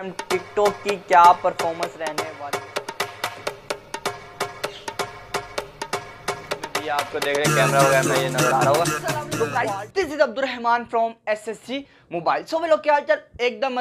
हम टिकटॉक की क्या परफॉर्मेंस रहने वाली आपको देख रहे हैं कैमरा वगैरह ये नजर आ रहा होगा एकदम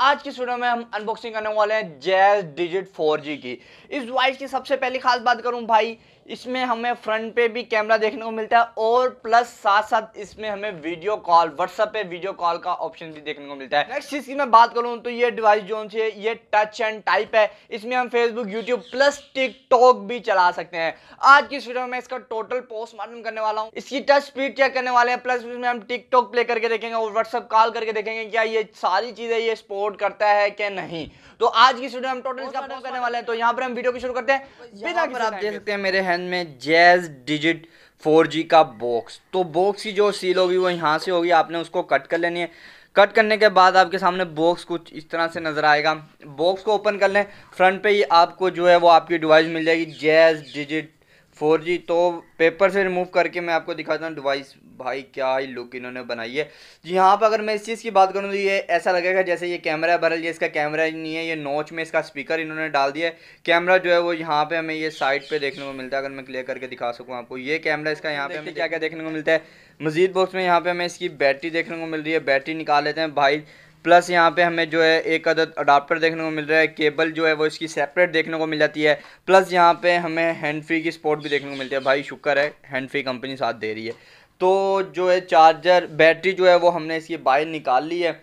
आज की हम अनबॉक्सिंग करने वाले हैं जैज डिजिट 4G की इस डिवाइस की सबसे पहली खास बात करूं भाई इसमें हमें फ्रंट पे भी कैमरा देखने को मिलता है और प्लस साथ साथ इसमें हमें वीडियो कॉल व्हाट्सअप पे वीडियो कॉल का ऑप्शन भी देखने को मिलता है नेक्स्ट चीज़ की मैं बात करूं तो ये डिवाइस जो है ये टच एंड टाइप है इसमें हम फेसबुक यूट्यूब प्लस टिकटॉक भी चला सकते हैं आज की इस वीडियो में इसका टोटल पोस्टमार्टम करने वाला हूँ इसकी टच स्पीड चेक करने वाले हैं प्लस इसमें हम टिकटॉक प्ले करके देखेंगे और व्हाट्सअप कॉल करके देखेंगे क्या ये सारी चीज़ें ये सपोर्ट करता है क्या नहीं तो आज की इस वीडियो में हम टोटल इसका करने वाले हैं तो यहाँ पर हम वीडियो को शुरू करते हैं आप देख सकते हैं मेरे हैं थाउजेंड में जैज डिजिट 4G का बॉक्स तो बॉक्स की जो सील होगी वो यहाँ से होगी आपने उसको कट कर लेनी है कट करने के बाद आपके सामने बॉक्स कुछ इस तरह से नज़र आएगा बॉक्स को ओपन कर लें फ्रंट पे ही आपको जो है वो आपकी डिवाइस मिल जाएगी जैज डिजिट फोर जी तो पेपर से रिमूव करके मैं आपको दिखाता हूँ डिवाइस भाई क्या ही लुक इन्होंने बनाई है जी यहाँ पर अगर मैं इस चीज़ की बात करूँ तो ये ऐसा लगेगा जैसे ये कैमरा भरल बरल ये इसका कैमरा ही नहीं है ये नोच में इसका स्पीकर इन्होंने डाल दिया है कैमरा जो है वो यहाँ पे हमें ये साइड पे देखने को मिलता है अगर मैं क्लियर करके दिखा सकूँ आपको ये कैमरा इसका यहाँ पे हमें क्या क्या देखने को मिलता है मजीद बॉक्स में यहाँ पे हमें इसकी बैटरी देखने को मिल रही है बैटरी निकाल लेते हैं भाई प्लस यहाँ पे हमें जो है एक अदद अडाप्टर देखने को मिल रहा है केबल जो है वो इसकी सेपरेट देखने को मिल जाती है प्लस यहाँ पे हमें हैंड फ्री की स्पोर्ट भी देखने को मिलती है भाई शुक्र है हैंड फ्री कंपनी साथ दे रही है तो जो है चार्जर बैटरी जो है वो हमने इसकी बाहर निकाल ली है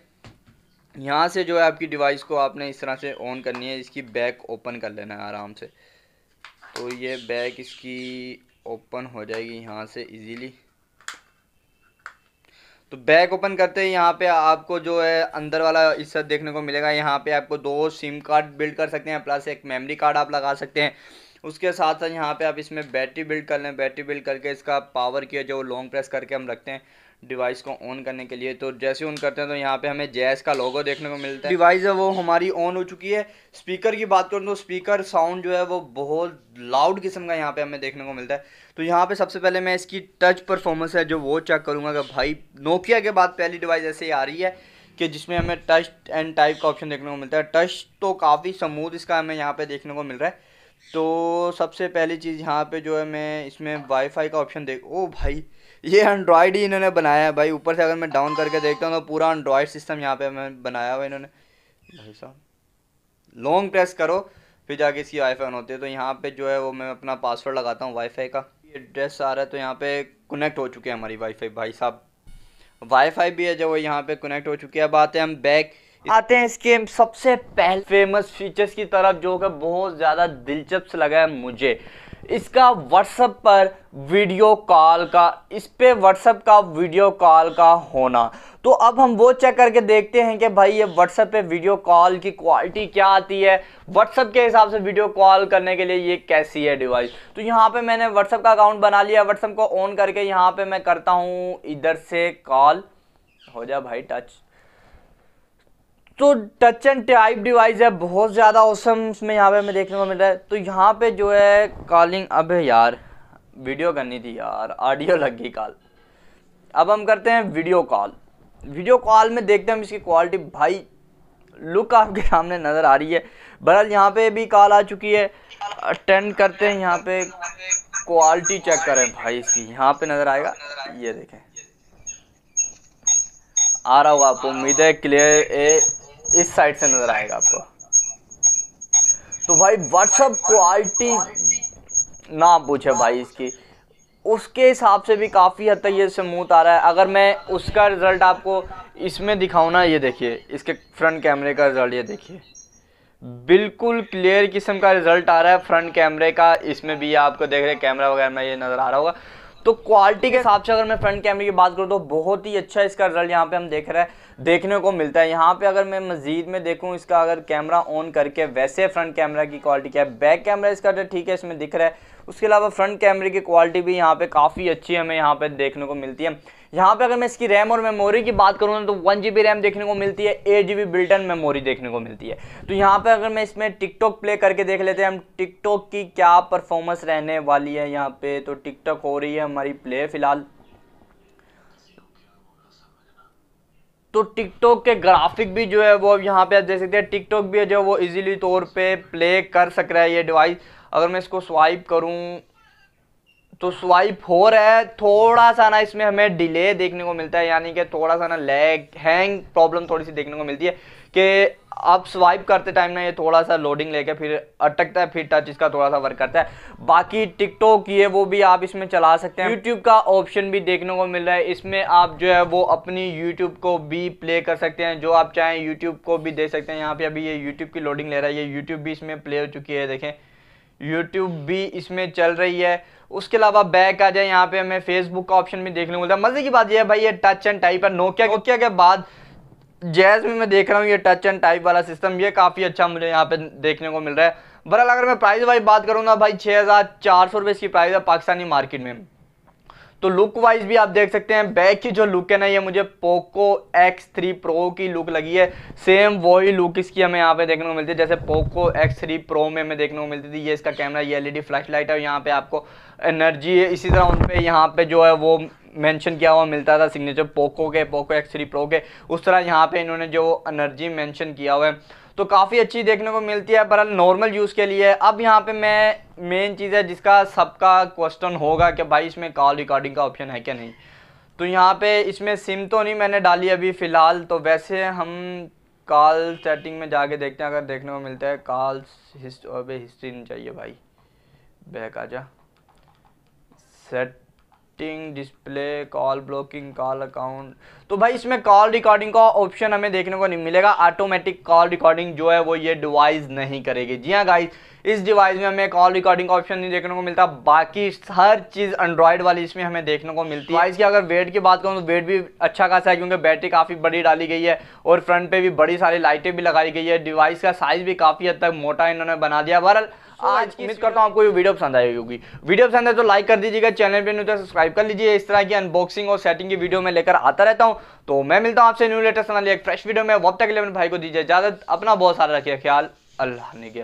यहाँ से जो है आपकी डिवाइस को आपने इस तरह से ऑन करनी है इसकी बैक ओपन कर लेना है आराम से तो ये बैक इसकी ओपन हो जाएगी यहाँ से इजीली तो बैग ओपन करते हैं यहाँ पे आपको जो है अंदर वाला हिस्सा देखने को मिलेगा यहाँ पे आपको दो सिम कार्ड बिल्ड कर सकते हैं प्लस एक मेमोरी कार्ड आप लगा सकते हैं उसके साथ साथ यहाँ पे आप इसमें बैटरी बिल्ड कर लें बैटरी बिल्ड करके इसका पावर किया जो लॉन्ग प्रेस करके हम रखते हैं डिवाइस को ऑन करने के लिए तो जैसे ऑन करते हैं तो यहाँ पे हमें जैस का लोगो देखने को मिलता है डिवाइस है वो हमारी ऑन हो चुकी है स्पीकर की बात करूँ तो स्पीकर साउंड जो है वो बहुत लाउड किस्म का यहाँ पे हमें देखने को मिलता है तो यहाँ पे सबसे पहले मैं इसकी टच परफॉर्मेंस है जो वो चेक करूँगा कि भाई नोकिया के बाद पहली डिवाइस ऐसे ही आ रही है कि जिसमें हमें टच एंड टाइप का ऑप्शन देखने को मिलता है टच तो काफ़ी समूद इसका हमें यहाँ पर देखने को मिल रहा है तो सबसे पहली चीज़ यहाँ पर जो है मैं इसमें वाईफाई का ऑप्शन देख ओ भाई ये एंड्रॉयड ही इन्होंने बनाया है भाई ऊपर से अगर मैं डाउन करके देखता हूँ तो पूरा एंड्रॉयड सिस्टम यहाँ पे मैं बनाया हुआ इन्होंने भाई साहब लॉन्ग प्रेस करो फिर जाके इसकी वाईफाई ऑन होती है तो यहाँ पे जो है वो मैं अपना पासवर्ड लगाता हूँ वाईफाई का ये एड्रेस आ रहा है तो यहाँ पे कनेक्ट हो चुके हैं हमारी वाईफाई भाई साहब वाईफाई भी है जो वो यहाँ पे कनेक्ट हो चुकी है अब आते हैं हम बैक आते हैं इसके सबसे पहले फेमस फीचर्स की तरफ जो कि बहुत ज़्यादा दिलचस्प लगा है मुझे इसका व्हाट्सअप पर वीडियो कॉल का इस पर व्हाट्सअप का वीडियो कॉल का होना तो अब हम वो चेक करके देखते हैं कि भाई ये व्हाट्सअप पे वीडियो कॉल की क्वालिटी क्या आती है व्हाट्सअप के हिसाब से वीडियो कॉल करने के लिए ये कैसी है डिवाइस तो यहाँ पे मैंने व्हाट्सअप का अकाउंट बना लिया व्हाट्सअप को ऑन करके यहाँ पे मैं करता हूँ इधर से कॉल हो जा भाई टच तो टच एंड टाइप डिवाइस है बहुत ज़्यादा औसम उसमें यहाँ पे हमें देखने को मिल रहा है तो यहाँ पे जो है कॉलिंग अब यार वीडियो करनी थी यार ऑडियो लग गई कॉल अब हम करते हैं वीडियो कॉल वीडियो कॉल में देखते हैं हम इसकी क्वालिटी भाई लुक आपके सामने नज़र आ रही है बहरहाल यहाँ पे भी कॉल आ चुकी है अटेंड करते हैं यहाँ पे क्वालिटी चेक करें भाई इसकी यहाँ पे नज़र आएगा ये देखें आ रहा होगा आपको उम्मीद है क्लियर ए इस साइड से नज़र आएगा आपको तो भाई व्हाट्सअप क्वालिटी ना पूछे भाई इसकी उसके हिसाब से भी काफ़ी हद तक ये स्मूथ आ रहा है अगर मैं उसका रिज़ल्ट आपको इसमें दिखाऊँ ना ये देखिए इसके फ्रंट कैमरे का रिज़ल्ट ये देखिए बिल्कुल क्लियर किस्म का रिज़ल्ट आ रहा है फ्रंट कैमरे का इसमें भी आपको देख रहे हैं कैमरा वगैरह में ये नज़र आ रहा होगा तो क्वालिटी के हिसाब से अगर मैं फ्रंट कैमरे की बात करूँ तो बहुत ही अच्छा इसका रिजल्ट यहाँ पे हम देख रहे हैं देखने को मिलता है यहाँ पे अगर मैं मज़ीद में देखूँ इसका अगर कैमरा ऑन करके वैसे फ्रंट कैमरा की क्वालिटी क्या है बैक कैमरा इसका तो ठीक है इसमें दिख रहा है उसके अलावा फ्रंट कैमरे की क्वालिटी भी यहाँ पे काफ़ी अच्छी हमें यहाँ पे देखने को मिलती है यहाँ पे अगर मैं इसकी रैम और मेमोरी की बात करूँ तो वन जी रैम देखने को मिलती है एट जी बिल्टन मेमोरी देखने को मिलती है तो यहाँ पे अगर मैं इसमें टिकटॉक प्ले करके देख लेते हैं हम टिकटॉक की क्या परफॉर्मेंस रहने वाली है यहाँ पे तो टिकटॉक हो रही है हमारी प्ले फिलहाल तो टिकटॉक के ग्राफिक भी जो है वो यहाँ पे आप देख सकते हैं टिकटॉक भी जो है वो इजीली तौर पे प्ले कर सक रहा है ये डिवाइस अगर मैं इसको स्वाइप करूँ तो स्वाइप हो रहा है थोड़ा सा ना इसमें हमें डिले देखने को मिलता है यानी कि थोड़ा सा ना लैग हैंग प्रॉब्लम थोड़ी सी देखने को मिलती है कि आप स्वाइप करते टाइम ना ये थोड़ा सा लोडिंग लेके फिर अटकता है फिर टच इसका थोड़ा सा वर्क करता है बाकी टिकटॉक ये वो भी आप इसमें चला सकते हैं यूट्यूब का ऑप्शन भी देखने को मिल रहा है इसमें आप जो है वो अपनी यूट्यूब को भी प्ले कर सकते हैं जो आप चाहें यूट्यूब को भी दे सकते हैं यहाँ पे अभी ये यूट्यूब की लोडिंग ले रहा है ये यूट्यूब भी इसमें प्ले हो चुकी है देखें यूट्यूब भी इसमें चल रही है उसके अलावा बैक आ जाए यहाँ पे हमें फेसबुक का ऑप्शन भी देखने को मिलता है मज़े की बात यह है भाई ये टच एंड टाइप है नोकिया नोकिया के बाद जैज में मैं देख रहा हूँ ये टच एंड टाइप वाला सिस्टम ये काफ़ी अच्छा मुझे यहाँ पे देखने को मिल रहा है बहरहाल अगर मैं प्राइस वाइज बात करूँ ना भाई छः हज़ार चार सौ रुपये इसकी प्राइस है पाकिस्तानी मार्केट में तो लुक वाइज भी आप देख सकते हैं बैक की जो लुक है ना ये मुझे पोको एक्स थ्री प्रो की लुक लगी है सेम वही लुक इसकी हमें यहाँ पे देखने को मिलती है जैसे पोको एक्स थ्री प्रो में हमें देखने को मिलती थी ये इसका कैमरा ये एलईडी फ्लैशलाइट है और यहाँ पे आपको एनर्जी है इसी तरह उन पर यहाँ पे जो है वो मेंशन किया हुआ मिलता था सिग्नेचर पोको के पोको एक्स थ्री प्रो के उस तरह यहाँ पे इन्होंने जो एनर्जी मेंशन किया हुआ है तो काफ़ी अच्छी देखने को मिलती है पर नॉर्मल यूज़ के लिए अब यहाँ पे मैं मेन चीज़ है जिसका सबका क्वेश्चन होगा कि भाई इसमें कॉल रिकॉर्डिंग का ऑप्शन है क्या नहीं तो यहाँ पर इसमें सिम तो नहीं मैंने डाली अभी फ़िलहाल तो वैसे हम कॉल सेटिंग में जाके देखते हैं अगर देखने को मिलता है कॉल हिस्ट्री हिस्ट्री नहीं चाहिए भाई बैक आ जा set setting display call blocking call account तो भाई इसमें कॉल रिकॉर्डिंग का ऑप्शन हमें देखने को नहीं मिलेगा ऑटोमेटिक कॉल रिकॉर्डिंग जो है वो ये डिवाइस नहीं करेगी जी हाँ गाइस इस डिवाइस में हमें कॉल रिकॉर्डिंग का ऑप्शन नहीं देखने को मिलता बाकी हर चीज़ एंड्रॉयड वाली इसमें हमें देखने को मिलती है इसकी की अगर वेट की बात करूँ तो वेट भी अच्छा खासा है क्योंकि बैटरी काफ़ी बड़ी डाली गई है और फ्रंट पे भी बड़ी सारी लाइटें भी लगाई गई है डिवाइस का साइज़ भी काफ़ी हद तक मोटा इन्होंने बना दिया बहरल आज उम्मीद करता हूँ आपको ये वीडियो पसंद आई होगी वीडियो पसंद है तो लाइक कर दीजिएगा चैनल पे न्यू तो सब्सक्राइब कर लीजिए इस तरह की अनबॉक्सिंग और सेटिंग की वीडियो में लेकर आता रहता हूँ तो मैं मिलता हूँ आपसे न्यू लेटेस्ट एक फ्रेश वीडियो में वक्त तक लेवन भाई को दीजिए इजाजत अपना बहुत सारा रखिए ख्याल अल्लाह ने